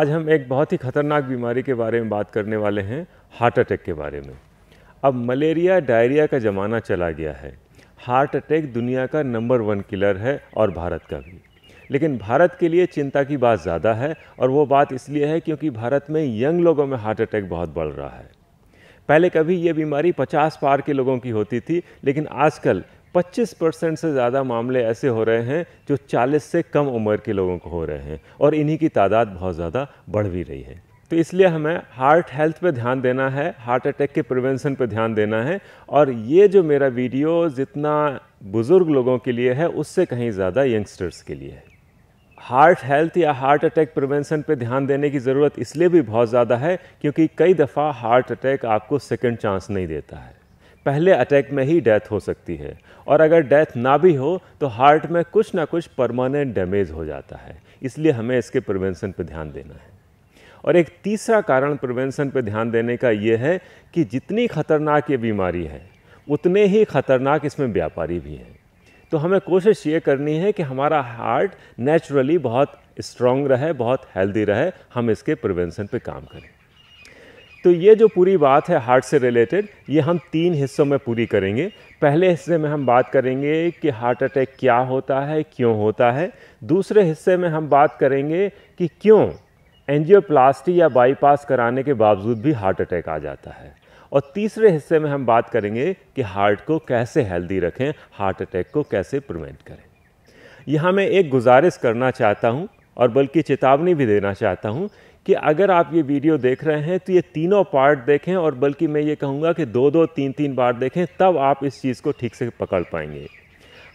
आज हम एक बहुत ही ख़तरनाक बीमारी के बारे में बात करने वाले हैं हार्ट अटैक के बारे में अब मलेरिया डायरिया का ज़माना चला गया है हार्ट अटैक दुनिया का नंबर वन किलर है और भारत का भी लेकिन भारत के लिए चिंता की बात ज़्यादा है और वो बात इसलिए है क्योंकि भारत में यंग लोगों में हार्ट अटैक बहुत बढ़ रहा है पहले कभी ये बीमारी 50 पार के लोगों की होती थी लेकिन आजकल 25 परसेंट से ज़्यादा मामले ऐसे हो रहे हैं जो 40 से कम उम्र के लोगों को हो रहे हैं और इन्हीं की तादाद बहुत ज़्यादा बढ़ भी रही है तो इसलिए हमें हार्ट हेल्थ पे ध्यान देना है हार्ट अटैक के प्रिवेंशन पे ध्यान देना है और ये जो मेरा वीडियो जितना बुज़ुर्ग लोगों के लिए है उससे कहीं ज़्यादा यंगस्टर्स के लिए है हार्ट हेल्थ या हार्ट अटैक प्रिवेंशन पे ध्यान देने की ज़रूरत इसलिए भी बहुत ज़्यादा है क्योंकि कई दफ़ा हार्ट अटैक आपको सेकेंड चांस नहीं देता है पहले अटैक में ही डेथ हो सकती है और अगर डेथ ना भी हो तो हार्ट में कुछ ना कुछ परमानेंट डैमेज हो जाता है इसलिए हमें इसके प्रिवेंशन पर ध्यान देना है और एक तीसरा कारण प्रिवेंशन पर ध्यान देने का ये है कि जितनी खतरनाक ये बीमारी है उतने ही खतरनाक इसमें व्यापारी भी हैं तो हमें कोशिश ये करनी है कि हमारा हार्ट नेचुरली बहुत स्ट्रांग रहे बहुत हेल्दी रहे हम इसके प्रिवेंशन पे काम करें तो ये जो पूरी बात है हार्ट से रिलेटेड ये हम तीन हिस्सों में पूरी करेंगे पहले हिस्से में हम बात करेंगे कि हार्ट अटैक क्या होता है क्यों होता है दूसरे हिस्से में हम बात करेंगे कि क्यों एंजियोप्लास्टी या बाईपास कराने के बावजूद भी हार्ट अटैक आ जाता है और तीसरे हिस्से में हम बात करेंगे कि हार्ट को कैसे हेल्दी रखें हार्ट अटैक को कैसे प्रिवेंट करें यहाँ मैं एक गुजारिश करना चाहता हूँ और बल्कि चेतावनी भी देना चाहता हूँ कि अगर आप ये वीडियो देख रहे हैं तो ये तीनों पार्ट देखें और बल्कि मैं ये कहूँगा कि दो दो तीन तीन बार देखें तब आप इस चीज़ को ठीक से पकड़ पाएंगे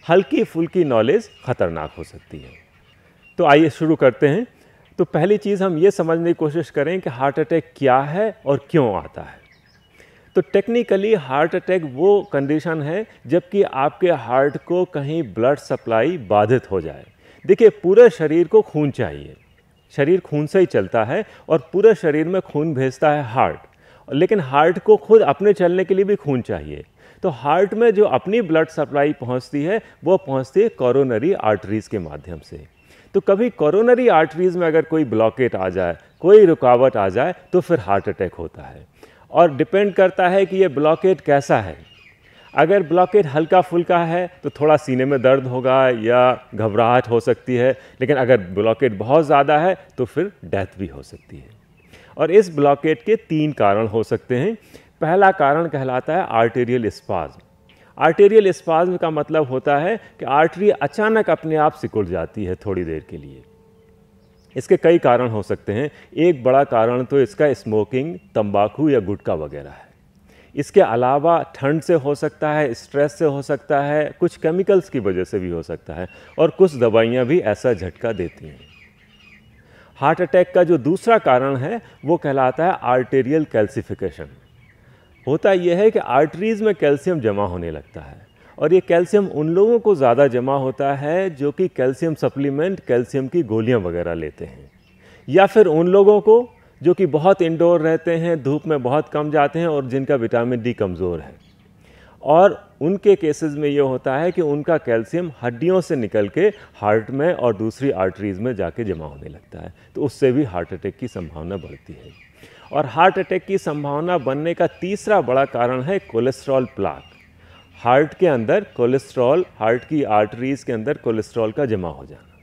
हल्की फुल्की नॉलेज ख़तरनाक हो सकती है तो आइए शुरू करते हैं तो पहली चीज़ हम ये समझने की कोशिश करें कि हार्ट अटैक क्या है और क्यों आता है तो टेक्निकली हार्ट अटैक वो कंडीशन है जबकि आपके हार्ट को कहीं ब्लड सप्लाई बाधित हो जाए देखिए पूरे शरीर को खून चाहिए शरीर खून से ही चलता है और पूरे शरीर में खून भेजता है हार्ट लेकिन हार्ट को खुद अपने चलने के लिए भी खून चाहिए तो हार्ट में जो अपनी ब्लड सप्लाई पहुंचती है वो पहुंचती है कोरोनरी आर्टरीज़ के माध्यम से तो कभी कोरोनरी आर्टरीज़ में अगर कोई ब्लॉकेट आ जाए कोई रुकावट आ जाए तो फिर हार्ट अटैक होता है और डिपेंड करता है कि ये ब्लॉकेट कैसा है अगर ब्लॉकेट हल्का फुल्का है तो थोड़ा सीने में दर्द होगा या घबराहट हो सकती है लेकिन अगर ब्लॉकेट बहुत ज़्यादा है तो फिर डेथ भी हो सकती है और इस ब्लॉकेट के तीन कारण हो सकते हैं पहला कारण कहलाता है आर्टेरियल स्पाज्म आर्टेरियल स्पाज्म का मतलब होता है कि आर्टरी अचानक अपने आप सिकुड़ जाती है थोड़ी देर के लिए इसके कई कारण हो सकते हैं एक बड़ा कारण तो इसका स्मोकिंग तंबाकू या गुटखा वगैरह है इसके अलावा ठंड से हो सकता है स्ट्रेस से हो सकता है कुछ केमिकल्स की वजह से भी हो सकता है और कुछ दवाइयाँ भी ऐसा झटका देती हैं हार्ट अटैक का जो दूसरा कारण है वो कहलाता है आर्टेरियल कैल्सिफिकेशन होता यह है कि आर्टरीज़ में कैल्शियम जमा होने लगता है और ये कैल्शियम उन लोगों को ज़्यादा जमा होता है जो कि कैल्शियम सप्लीमेंट कैल्शियम की गोलियां वगैरह लेते हैं या फिर उन लोगों को जो कि बहुत इंडोर रहते हैं धूप में बहुत कम जाते हैं और जिनका विटामिन डी कमज़ोर है और उनके केसेस में ये होता है कि उनका कैल्शियम हड्डियों से निकल के हार्ट में और दूसरी आर्टरीज़ में जाके जमा होने लगता है तो उससे भी हार्ट अटैक की संभावना बढ़ती है और हार्ट अटैक की संभावना बनने का तीसरा बड़ा कारण है कोलेस्ट्रॉल प्लाक हार्ट के अंदर कोलेस्ट्रॉल हार्ट की आर्टरीज़ के अंदर कोलेस्ट्रॉल का जमा हो जाना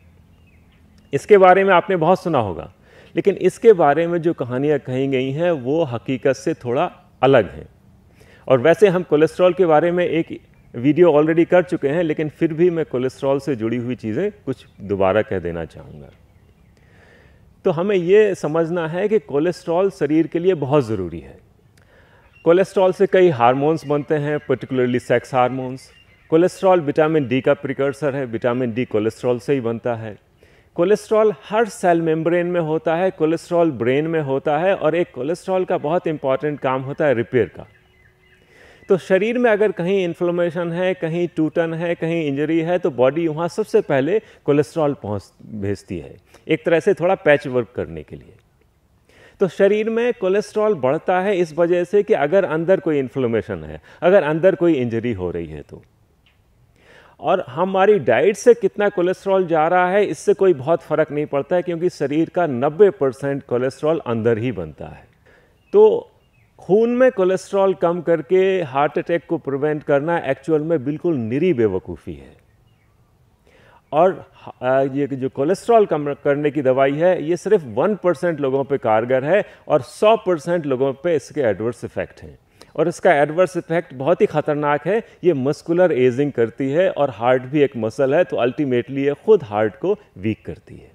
इसके बारे में आपने बहुत सुना होगा लेकिन इसके बारे में जो कहानियाँ कही गई हैं वो हकीकत से थोड़ा अलग हैं और वैसे हम कोलेस्ट्रॉल के बारे में एक वीडियो ऑलरेडी कर चुके हैं लेकिन फिर भी मैं कोलेस्ट्रॉल से जुड़ी हुई चीज़ें कुछ दोबारा कह देना चाहूँगा तो हमें ये समझना है कि कोलेस्ट्रॉल शरीर के लिए बहुत ज़रूरी है कोलेस्ट्रॉल से कई हार्मोन्स बनते हैं particularly sex hormones cholesterol vitamin D का प्रिकर्सर है विटामिन डी कोलेस्ट्रॉल से ही बनता है कोलेस्ट्रॉल हर सेल मेम्ब्रेन में होता है कोलेस्ट्रॉल ब्रेन में होता है और एक कोलेस्ट्रॉल का बहुत इंपॉर्टेंट काम होता है रिपेयर का तो शरीर में अगर कहीं इन्फ्लोमेशन है कहीं टूटन है कहीं इंजरी है तो बॉडी वहाँ सबसे पहले कोलेस्ट्रॉल पहुँच भेजती है एक तरह से थोड़ा पैच वर्क करने के लिए तो शरीर में कोलेस्ट्रॉल बढ़ता है इस वजह से कि अगर अंदर कोई इन्फ्लोमेशन है अगर अंदर कोई इंजरी हो रही है तो और हमारी डाइट से कितना कोलेस्ट्रॉल जा रहा है इससे कोई बहुत फ़र्क नहीं पड़ता है क्योंकि शरीर का 90 परसेंट कोलेस्ट्रॉल अंदर ही बनता है तो खून में कोलेस्ट्रॉल कम करके हार्ट अटैक को प्रिवेंट करना एक्चुअल में बिल्कुल निरी बेवकूफ़ी है और ये जो कोलेस्ट्रॉल कम करने की दवाई है ये सिर्फ वन परसेंट लोगों पे कारगर है और सौ परसेंट लोगों पे इसके एडवर्स इफ़ेक्ट हैं और इसका एडवर्स इफेक्ट बहुत ही ख़तरनाक है ये मस्कुलर एजिंग करती है और हार्ट भी एक मसल है तो अल्टीमेटली ये खुद हार्ट को वीक करती है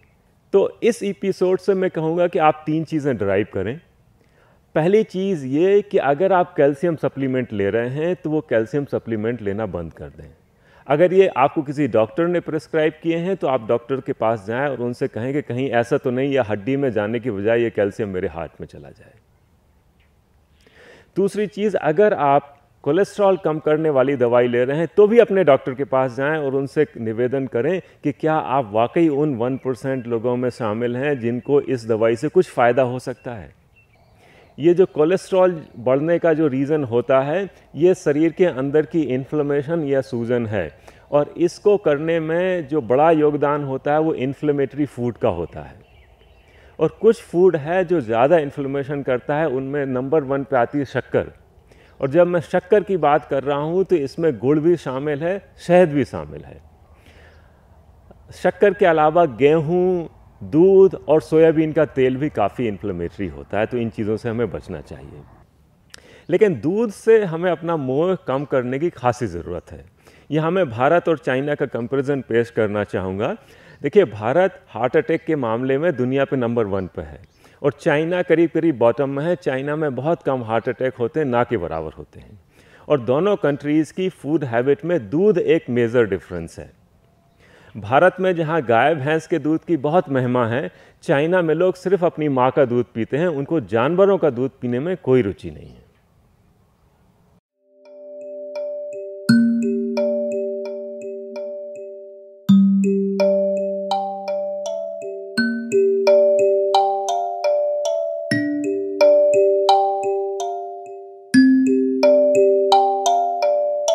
तो इस एपिसोड से मैं कहूँगा कि आप तीन चीज़ें ड्राइव करें पहली चीज़ ये कि अगर आप कैल्शियम सप्लीमेंट ले रहे हैं तो वो कैल्शियम सप्लीमेंट लेना बंद कर दें अगर ये आपको किसी डॉक्टर ने प्रिस्क्राइब किए हैं तो आप डॉक्टर के पास जाएं और उनसे कहें कि कहीं ऐसा तो नहीं या हड्डी में जाने की बजाय ये कैल्शियम मेरे हार्ट में चला जाए दूसरी चीज़ अगर आप कोलेस्ट्रॉल कम करने वाली दवाई ले रहे हैं तो भी अपने डॉक्टर के पास जाएं और उनसे निवेदन करें कि क्या आप वाकई उन वन परसेंट लोगों में शामिल हैं जिनको इस दवाई से कुछ फ़ायदा हो सकता है ये जो कोलेस्ट्रॉल बढ़ने का जो रीज़न होता है ये शरीर के अंदर की इन्फ्लेमेशन या सूजन है और इसको करने में जो बड़ा योगदान होता है वो इन्फ्लेमेटरी फूड का होता है और कुछ फूड है जो ज़्यादा इन्फ्लेमेशन करता है उनमें नंबर वन पे आती है शक्कर और जब मैं शक्कर की बात कर रहा हूँ तो इसमें गुड़ भी शामिल है शहद भी शामिल है शक्कर के अलावा गेहूँ दूध और सोयाबीन का तेल भी काफ़ी इन्फ्लेमेटरी होता है तो इन चीज़ों से हमें बचना चाहिए लेकिन दूध से हमें अपना मोह कम करने की खासी ज़रूरत है यह हमें भारत और चाइना का कंपेरिजन पेश करना चाहूँगा देखिए भारत हार्ट अटैक के मामले में दुनिया पे नंबर वन पे है और चाइना करीब करीब बॉटम में है चाइना में बहुत कम हार्ट अटैक होते हैं ना के बराबर होते हैं और दोनों कंट्रीज़ की फूड हैबिट में दूध एक मेजर डिफरेंस है भारत में जहाँ गाय भैंस के दूध की बहुत महिमा है चाइना में लोग सिर्फ अपनी माँ का दूध पीते हैं उनको जानवरों का दूध पीने में कोई रुचि नहीं है